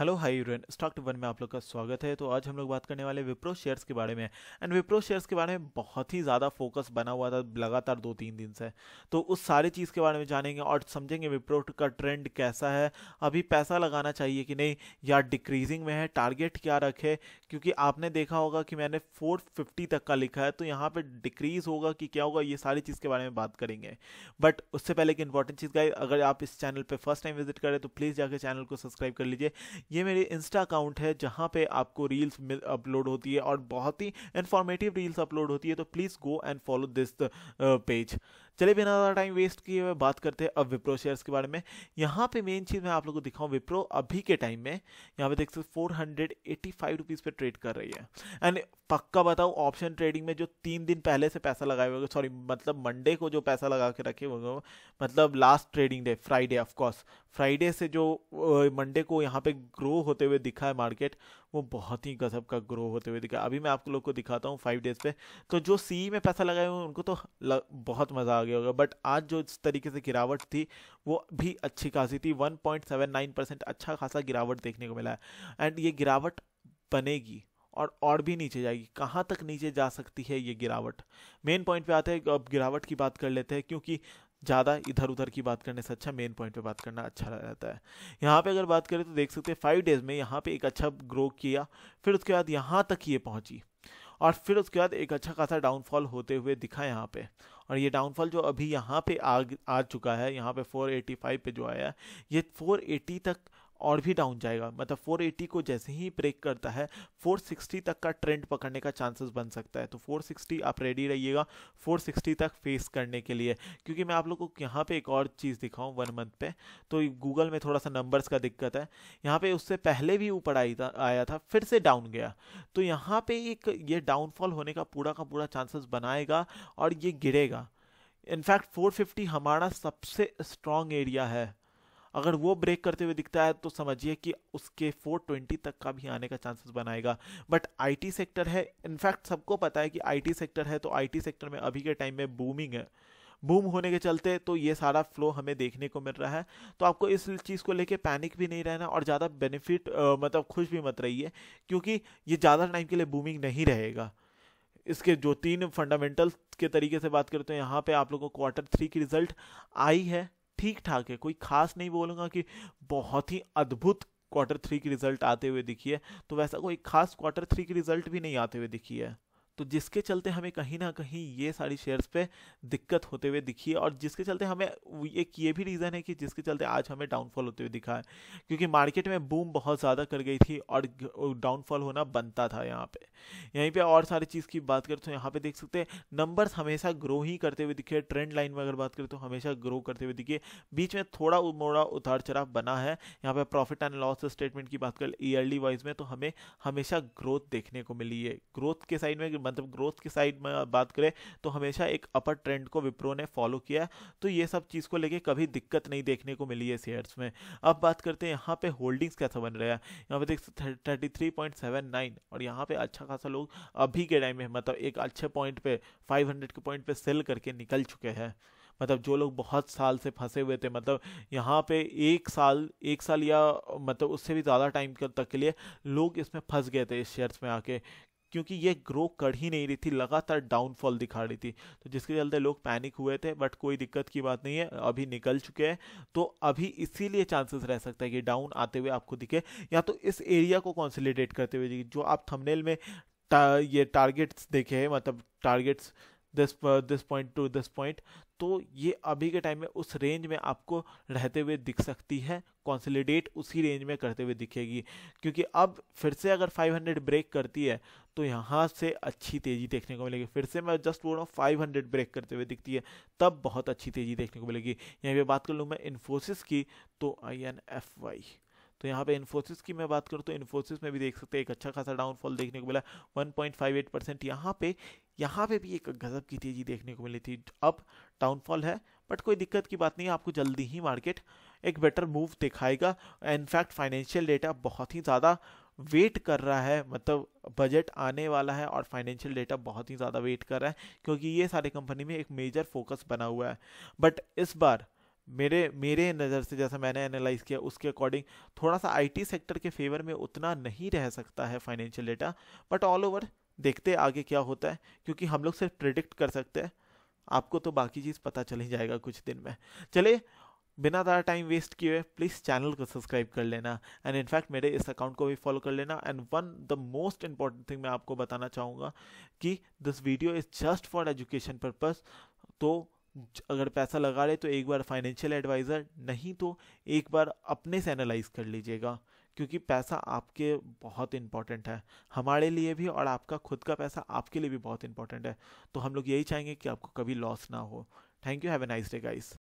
hello hi यूरन stock two one में आप लोग का स्वागत है तो आज हम लोग बात करने वाले विप्रो शेयर्स के बारे में एंड विप्रो शेयर्स के बारे में बहुत ही ज़्यादा फोकस बना हुआ था लगातार दो तीन दिन से तो उस सारी चीज़ के बारे में जानेंगे और समझेंगे विप्रो का ट्रेंड कैसा है अभी पैसा लगाना चाहिए कि नहीं या डिक्रीजिंग में है टारगेट क्या रखे क्योंकि आपने देखा होगा कि मैंने फोर तक का लिखा है तो यहाँ पर डिक्रीज होगा कि क्या होगा ये सारी चीज़ के बारे में बात करेंगे बट उससे पहले एक इंपॉर्टेंट चीज़ का अगर आप इस चैनल पर फर्स्ट टाइम विजिट करें तो प्लीज़ जाकर चैनल को सब्सक्राइब कर लीजिए ये मेरे इंस्टा अकाउंट है जहाँ पे आपको रील्स अपलोड होती है और बहुत ही इन्फॉर्मेटिव रील्स अपलोड होती है तो please go and follow this page चले बिना ज़्यादा टाइम वेस्ट किए हुए बात करते हैं अब विप्रो शेयर्स के बारे में यहाँ पे मेन चीज़ मैं आप लोगों को दिखाऊँ विप्रो अभी के टाइम में यहाँ पे देख सकते four hundred eighty five rupees पे ट्रेड कर रही है एंड पक्का बताऊँ ऑप्शन ट्रेडिंग में जो तीन दिन पहले से पैसा लगाए हुए सॉरी मतलब मंडे को जो पैसा लगा के रखे हुए मतलब last trading day Friday of course Friday से जो मंडे को यहाँ पे ग्रो होते हुए दिखा है मार्केट वो बहुत ही गजब का ग्रो होते हुए दिखा अभी मैं आप लोग को दिखाता हूँ फाइव डेज़ पे तो जो सी में पैसा लगाए हुए उनको तो लग, बहुत मज़ा आ गया होगा बट आज जो इस तरीके से गिरावट थी वो भी अच्छी खासी थी one point seven nine percent अच्छा खासा गिरावट देखने को मिला है एंड ये गिरावट बनेगी और और भी नीचे जाएगी कहाँ तक नीचे जा सकती है ये गिरावट मेन पॉइंट पे आते हैं अब गिरावट की बात कर लेते हैं क्योंकि ज़्यादा इधर उधर की बात करने से अच्छा मेन पॉइंट पे बात करना अच्छा रहता है यहाँ पे अगर बात करें तो देख सकते हैं फाइव डेज़ में यहाँ पे एक अच्छा ग्रो किया फिर उसके बाद यहाँ तक ये पहुँची और फिर उसके बाद एक अच्छा खासा डाउनफॉल होते हुए दिखा यहाँ पे और ये डाउनफॉल जो अभी यहाँ पे आ आ चुका है यहाँ पे 485 पे जो आया है ये 480 तक और भी डाउन जाएगा मतलब 480 को जैसे ही ब्रेक करता है 460 तक का ट्रेंड पकड़ने का चांसेस बन सकता है तो 460 आप रेडी रहिएगा 460 तक फेस करने के लिए क्योंकि मैं आप लोग को यहाँ पे एक और चीज़ दिखाऊँ वन मंथ पे तो गूगल में थोड़ा सा नंबर्स का दिक्कत है यहाँ पे उससे पहले भी ऊपर आई था आया था फिर से डाउन गया तो यहाँ पर एक ये डाउनफॉल होने का पूरा का पूरा चांसेस बनाएगा और ये गिरेगा इनफैक्ट 450 हमारा सबसे स्ट्रॉन्ग एरिया है अगर वो ब्रेक करते हुए दिखता है तो समझिए कि उसके 420 तक का भी आने का चांसेस बनाएगा बट आईटी सेक्टर है इनफैक्ट सबको पता है कि आईटी सेक्टर है तो आईटी सेक्टर में अभी के टाइम में बूमिंग है बूम होने के चलते तो ये सारा फ्लो हमें देखने को मिल रहा है तो आपको इस चीज़ को लेके पैनिक भी नहीं रहना और ज़्यादा बेनिफिट मतलब खुश भी मत रहिए क्योंकि ये ज़्यादा टाइम के लिए बूमिंग नहीं रहेगा इसके जो तीन फंडामेंटल के तरीके से बात करते हैं तो यहाँ पे आप लोगों को क्वार्टर थ्री की रिजल्ट आई है ठीक ठाक है कोई खास नहीं बोलूँगा कि बहुत ही अद्भुत क्वार्टर थ्री की रिजल्ट आते हुए दिखी है तो वैसा कोई खास क्वार्टर थ्री की रिजल्ट भी नहीं आते हुए दिखी है तो जिसके चलते हमें कहीं ना कहीं ये सारी शेयर्स पे दिक्कत होते हुए दिखी है और जिसके चलते हमें एक ये भी रीज़न है कि जिसके चलते आज हमें डाउनफॉल होते हुए दिखा है क्योंकि मार्केट में बूम बहुत ज़्यादा कर गई थी और डाउनफॉल होना बनता था यहाँ पे यहीं पे और सारी चीज़ की बात करें तो यहाँ पे देख सकते हैं नंबर्स हमेशा ग्रो ही करते हुए दिखे ट्रेंड लाइन में अगर बात करें तो हमेशा ग्रो करते हुए दिखे बीच में थोड़ा मोड़ा उतार चढ़ाव बना है यहाँ पे प्रॉफिट एंड लॉस स्टेटमेंट की बात करें ईयरली वाइज में तो हमें हमेशा ग्रोथ देखने को मिली है ग्रोथ के साइड में मतलब ग्रोथ की साइड में बात करें तो हमेशा एक अपर ट्रेंड को विप्रो ने फॉलो किया तो ये सब चीज़ को लेके कभी दिक्कत नहीं देखने को मिली है शेयर्स में अब बात करते हैं यहाँ पे होल्डिंग्स कैसा बन रहा है यहाँ पे देख thirty three point seven nine और यहाँ पे अच्छा खासा लोग अभी के टाइम में मतलब एक अच्छे पॉइंट पे फाइव हंड्रेड के पॉइंट पे सेल करके निकल चुके हैं मतलब जो लोग बहुत साल से फंसे हुए थे मतलब यहाँ पे एक साल एक साल या मतलब उससे भी ज़्यादा टाइम तक के लिए लोग इसमें फंस गए थे इस शेयर्स में आके क्योंकि ये ग्रो कर ही नहीं रही थी लगातार डाउनफॉल दिखा रही थी तो जिसके चलते लोग पैनिक हुए थे बट कोई दिक्कत की बात नहीं है अभी निकल चुके हैं तो अभी इसीलिए चांसेस रह सकता है कि डाउन आते हुए आपको दिखे या तो इस एरिया को कॉन्सिलिडेट करते हुए जो आप थंबनेल में ता, ये टारगेट्स देखे हैं मतलब targets this this point to this point तो ये अभी के टाइम में उस रेंज में आपको रहते हुए दिख सकती है कॉन्सोलिडेट उसी रेंज में करते हुए दिखेगी क्योंकि अब फिर से अगर 500 ब्रेक करती है तो यहाँ से अच्छी तेज़ी देखने को मिलेगी फिर से मैं जस्ट बोल रहा हूँ फाइव ब्रेक करते हुए दिखती है तब बहुत अच्छी तेज़ी देखने को मिलेगी यहाँ पर बात कर लूँ मैं इन्फोसिस की तो आई एन एफ वाई तो यहाँ पे इन्फोसिस की मैं बात करूँ तो इन्फोसिस में भी देख सकते हैं एक अच्छा खासा डाउनफॉल देखने को मिला 1.58 परसेंट यहाँ पे यहाँ पे भी एक गजब की तेजी देखने को मिली थी अब डाउनफॉल है बट कोई दिक्कत की बात नहीं है आपको जल्दी ही मार्केट एक बेटर मूव दिखाएगा इनफैक्ट फाइनेंशियल डेटा बहुत ही ज़्यादा वेट कर रहा है मतलब बजट आने वाला है और फाइनेंशियल डेटा बहुत ही ज़्यादा वेट कर रहा है क्योंकि ये सारे कंपनी में एक मेजर फोकस बना हुआ है बट इस बार मेरे मेरे नज़र से जैसा मैंने एनालाइज किया उसके अकॉर्डिंग थोड़ा सा आईटी सेक्टर के फेवर में उतना नहीं रह सकता है financial data but all over देखते आगे क्या होता है क्योंकि हम लोग सिर्फ प्रिडिक्ट कर सकते हैं आपको तो बाकी चीज़ पता चल ही जाएगा कुछ दिन में चले बिना ज़्यादा टाइम वेस्ट किए प्लीज़ चैनल को सब्सक्राइब कर लेना एंड इनफैक्ट मेरे इस अकाउंट को भी फॉलो कर लेना and one the most important thing मैं आपको बताना चाहूँगा कि this video is just for education purpose तो अगर पैसा लगा रहे तो एक बार फाइनेंशियल एडवाइज़र नहीं तो एक बार अपने से एनालाइज कर लीजिएगा क्योंकि पैसा आपके बहुत इंपॉर्टेंट है हमारे लिए भी और आपका खुद का पैसा आपके लिए भी बहुत इंपॉर्टेंट है तो हम लोग यही चाहेंगे कि आपको कभी लॉस ना हो thank you have a nice day guys